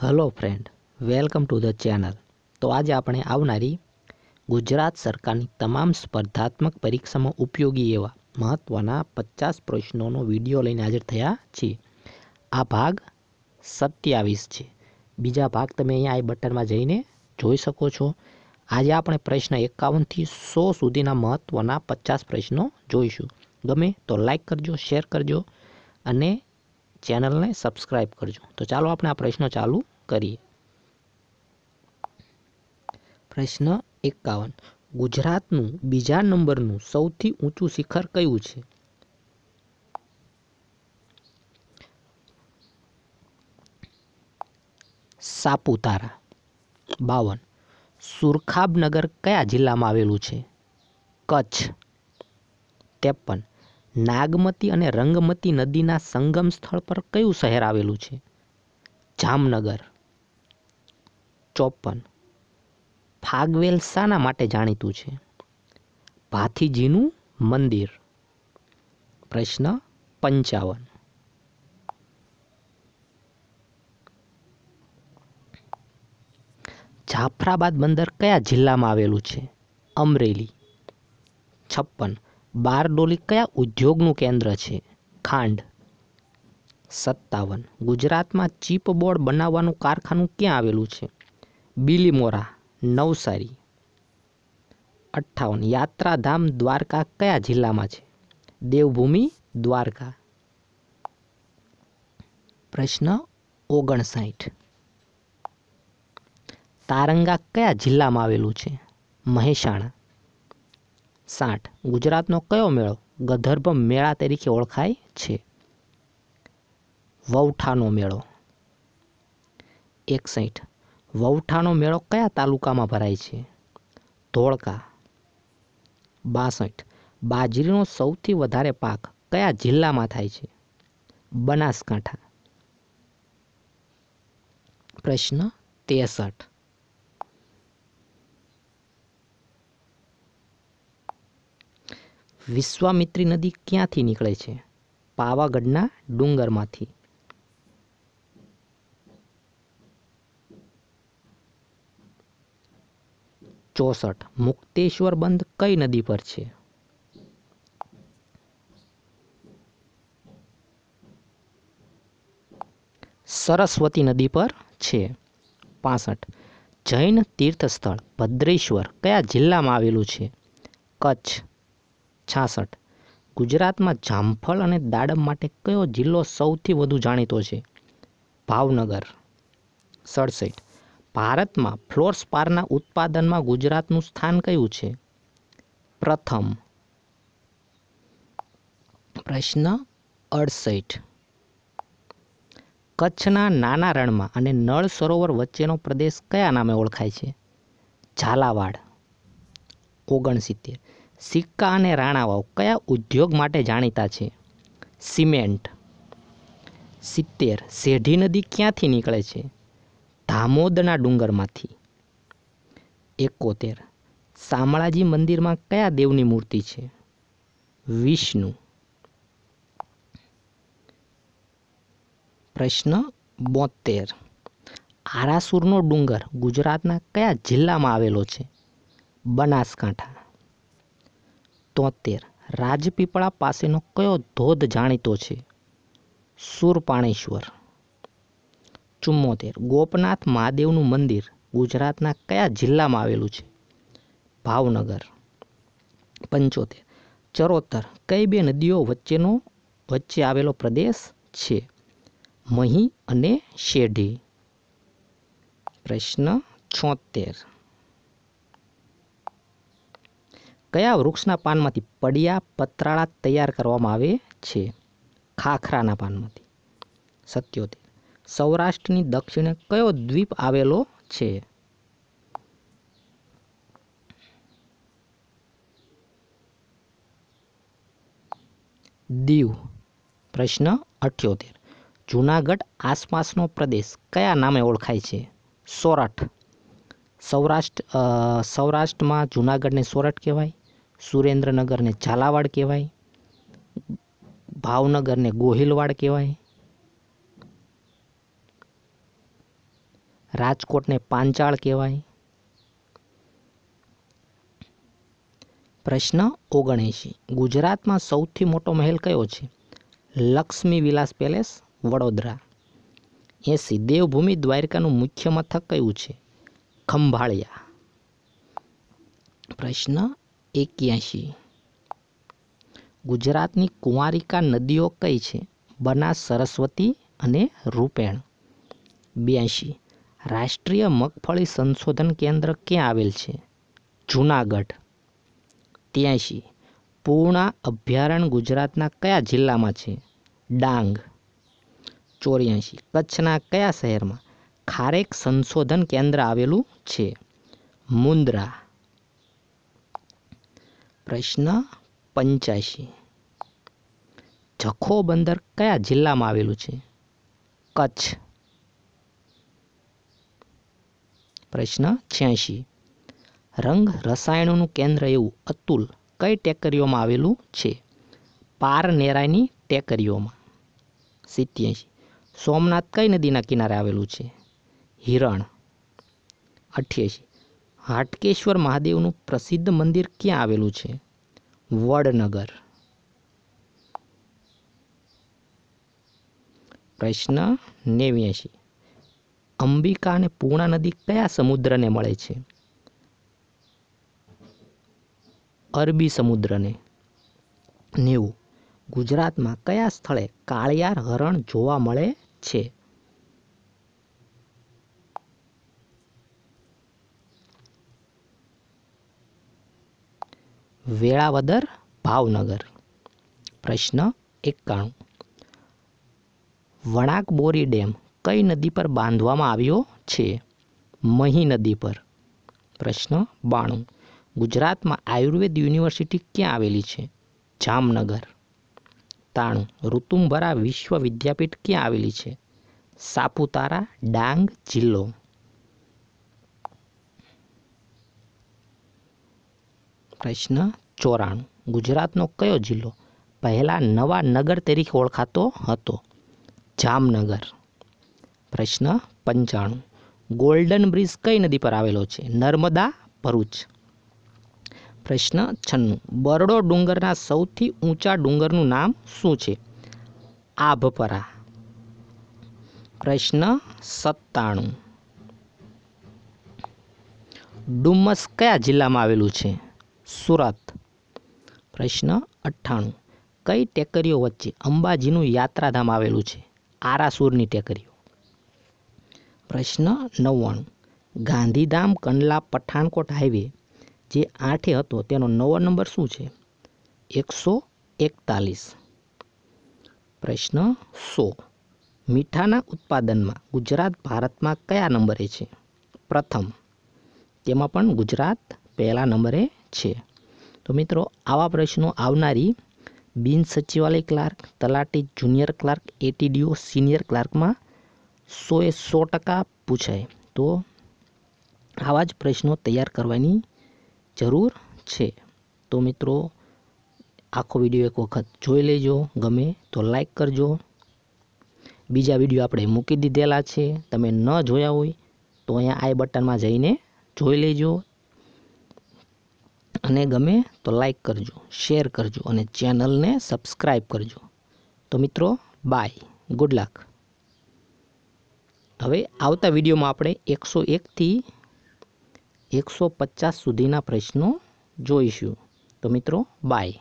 hello friend welcome to the channel તો આજે આપણે આવનારી ગુજરાત સરકારની તમામ સ્પર્ધાત્મક પરીક્ષામાં ઉપયોગી એવા મહત્ત્વના પચાસ પ્રશ્નોનો વિડીયો લઈને હાજર થયા છીએ આ ભાગ સત્યાવીસ છે બીજા ભાગ તમે અહીંયા આઈ બટનમાં જઈને જોઈ શકો છો આજે આપણે પ્રશ્ન એકાવનથી સો સુધીના મહત્ત્વના પચાસ પ્રશ્નો જોઈશું ગમે તો લાઇક કરજો શેર કરજો અને ચેનલને સબસ્ક્રાઈબ કરજો તો ચાલો આપણે આ પ્રશ્નો ચાલુ કરીએ પ્રશ્ન એકાવન ગુજરાતનું બીજા નંબરનું સૌથી ઊંચું શિખર કયું છે સાપુતારા બાવન સુરખાબનગર કયા જિલ્લામાં આવેલું છે કચ્છ ત્રેપન નાગમતી અને રંગમતી નદીના સંગમ સ્થળ પર કયું શહેર આવેલું છે જામનગર ચોપન ફાગવેલ શાના માટે જાણીતું છે ભાથીજીનું મંદિર પ્રશ્ન પંચાવન જાફરાબાદ બંદર કયા જિલ્લામાં આવેલું છે અમરેલી છપ્પન બારડોલી કયા ઉદ્યોગનું કેન્દ્ર છે ખાંડ સત્તાવન ગુજરાતમાં ચીપ બોર્ડ બનાવવાનું કારખાનું ક્યાં આવેલું છે બિલીમોરા નવસારી અઠ્ઠાવન યાત્રાધામ દ્વારકા કયા જિલ્લામાં છે દેવભૂમિ દ્વારકા પ્રશ્ન ઓગણસાઠ તારંગા કયા જિલ્લામાં આવેલું છે મહેસાણા સાઠ ગુજરાતનો કયો મેળો ગધર્ભ મેળા તરીકે ઓળખાય છે વૌઠાનો મેળો એકસઠ વૌઠાનો મેળો કયા તાલુકામાં ભરાય છે ધોળકા બાસઠ બાજરીનો સૌથી વધારે પાક કયા જિલ્લામાં થાય છે બનાસકાંઠા પ્રશ્ન તેસઠ વિશ્વામિત્રી નદી ક્યાંથી નીકળે છે પાવાગઢના ડુંગરમાંથી ચોસઠ મુક્તેશ્વર બંધ કઈ નદી પર છે સરસ્વતી નદી પર છે પાસઠ જૈન તીર્થસ્થળ ભદ્રેશ્વર કયા જિલ્લામાં આવેલું છે કચ્છ છાસઠ ગુજરાતમાં જામફળ અને દાડમ માટે કયો જિલ્લો સૌથી વધુ જાણીતો છે ભાવનગર સડસઠ ભારતમાં ફ્લોર સ્પારના ઉત્પાદનમાં ગુજરાતનું સ્થાન કયું છે પ્રથમ પ્રશ્ન અડસઠ કચ્છના નાના રણમાં અને નળ સરોવર વચ્ચેનો પ્રદેશ કયા નામે ઓળખાય છે ઝાલાવાડ ઓગણસિત્તેર સિક્કા અને રાણાવાવ કયા ઉદ્યોગ માટે જાણીતા છે સિમેન્ટ સિત્તેર શેઢી નદી ક્યાંથી નીકળે છે ધામોદના ડુંગરમાંથી એકોતેર શામળાજી મંદિરમાં કયા દેવની મૂર્તિ છે વિષ્ણુ પ્રશ્ન બોતેર આરાસુરનો ડુંગર ગુજરાતના કયા જિલ્લામાં આવેલો છે બનાસકાંઠા તોતેર રાજપીપળા પાસેનો કયો ધોધ જાણીતો છે સુરપાણેશ્વર ચુમ્મોતેર ગોપનાથ મહાદેવનું મંદિર ગુજરાતના કયા જિલ્લામાં આવેલું છે ભાવનગર પંચોતેર ચરોતર કઈ બે નદીઓ વચ્ચેનો વચ્ચે આવેલો પ્રદેશ છે મહી અને શેઢી પ્રશ્ન છોતેર કયા વૃક્ષના પાનમાંથી પડિયા પતરાળા તૈયાર કરવામાં આવે છે ખાખરાના પાનમાંથી સત્યોતેર સૌરાષ્ટ્રની દક્ષિણે કયો દ્વીપ આવેલો છે દીવ પ્રશ્ન અઠ્યોતેર જૂનાગઢ આસપાસનો પ્રદેશ કયા નામે ઓળખાય છે સોરઠ સૌરાષ્ટ્ર સૌરાષ્ટ્રમાં જૂનાગઢને સોરઠ કહેવાય સુરેન્દ્રનગરને ઝાલાવાડ કહેવાય ભાવનગરને ગોહિલવાડ કહેવાય રાજકોટને પાંચાળ કહેવાય પ્રશ્ન ઓગણએંશી ગુજરાતમાં સૌથી મોટો મહેલ કયો છે લક્ષ્મી વિલાસ પેલેસ વડોદરા એસી દેવભૂમિ દ્વારકાનું મુખ્ય મથક કયું છે ખંભાળિયા પ્રશ્ન એક્યાસી ગુજરાતની કુંવારિકા નદીઓ કઈ છે બનાસ સરસ્વતી અને રૂપેણ બ્યાસી રાષ્ટ્રીય મગફળી સંશોધન કેન્દ્ર ક્યાં આવેલ છે જૂનાગઢ ત્યાંશી પૂર્ણા અભયારણ્ય ગુજરાતના કયા જિલ્લામાં છે ડાંગ ચોર્યાસી કચ્છના કયા શહેરમાં ખારેક સંશોધન કેન્દ્ર આવેલું છે મુન્દ્રા પ્રશ્ન પંચ્યાસી જખો બંદર કયા જિલ્લામાં આવેલું છે કચ્છ પ્રશ્ન છ્યાસી રંગ રસાયણોનું કેન્દ્ર એવું અતુલ કઈ ટેકરીઓમાં આવેલું છે પારનેરાની ટેકરીઓમાં સિત્યાસી સોમનાથ કઈ નદીના કિનારે આવેલું છે હિરણ અઠ્યાસી હાટકેશ્વર મહાદેવનું પ્રસિદ્ધ મંદિર ક્યાં આવેલું છે વડનગર પ્રશ્ન નેવ્યાશી અંબિકા અને પૂર્ણા નદી કયા સમુદ્રને મળે છે અરબી સમુદ્રને નેવું ગુજરાતમાં કયા સ્થળે કાળિયાર હરણ જોવા મળે છે વેળાવદર ભાવનગર પ્રશ્ન એકાણું વણાક બોરી ડેમ કઈ નદી પર બાંધવામાં આવ્યો છે મહી નદી પર પ્રશ્ન બાણું ગુજરાતમાં આયુર્વેદ યુનિવર્સિટી ક્યાં આવેલી છે જામનગર તાણું ઋતુંભરા વિશ્વ વિદ્યાપીઠ ક્યાં આવેલી છે સાપુતારા ડાંગ જિલ્લો પ્રશ્ન ચોરાણું ગુજરાતનો કયો જિલ્લો પહેલાં નવા નગર તરીકે ઓળખાતો હતો જામનગર પ્રશ્ન પંચાણું ગોલ્ડન બ્રિજ કઈ નદી પર આવેલો છે નર્મદા ભરૂચ પ્રશ્ન છન્નું બરડો ડુંગરના સૌથી ઊંચા ડુંગરનું નામ શું છે આભપરા પ્રશ્ન સત્તાણું ડુમ્મસ કયા જિલ્લામાં આવેલું છે સુરત પ્રશ્ન અઠ્ઠાણું કઈ ટેકરીઓ વચ્ચે અંબાજીનું યાત્રાધામ આવેલું છે આરાસુરની ટેકરીઓ પ્રશ્ન નવ્વાણું ગાંધીધામ કંડલા પઠાણકોટ હાઈવે જે આઠે હતો તેનો નવો નંબર શું છે એકસો એકતાલીસ પ્રશ્ન સો મીઠાના ઉત્પાદનમાં ગુજરાત ભારતમાં કયા નંબરે છે પ્રથમ તેમાં પણ ગુજરાત પહેલા નંબરે છે તો મિત્રો આવા પ્રશ્નો આવનારી બિન સચિવાલય ક્લાર્ક તલાટી જુનિયર ક્લાર્ક એટીડીઓ સિનિયર ક્લાર્કમાં સોએ સો ટકા પૂછાય તો આવા જ પ્રશ્નો તૈયાર કરવાની જરૂર છે તો મિત્રો આખો વિડીયો એક વખત જોઈ લેજો ગમે તો લાઈક કરજો બીજા વિડીયો આપણે મૂકી દીધેલા છે તમે ન જોયા હોય તો અહીંયા આઈ બટનમાં જઈને જોઈ લેજો અને ગમે તો લાઇક કરજો શેર કરજો અને ચેનલને સબસ્ક્રાઈબ કરજો તો મિત્રો બાય ગુડ લક હવે આવતા વિડીયોમાં આપણે એકસો એકથી એકસો પચાસ સુધીના પ્રશ્નો જોઈશું તો મિત્રો બાય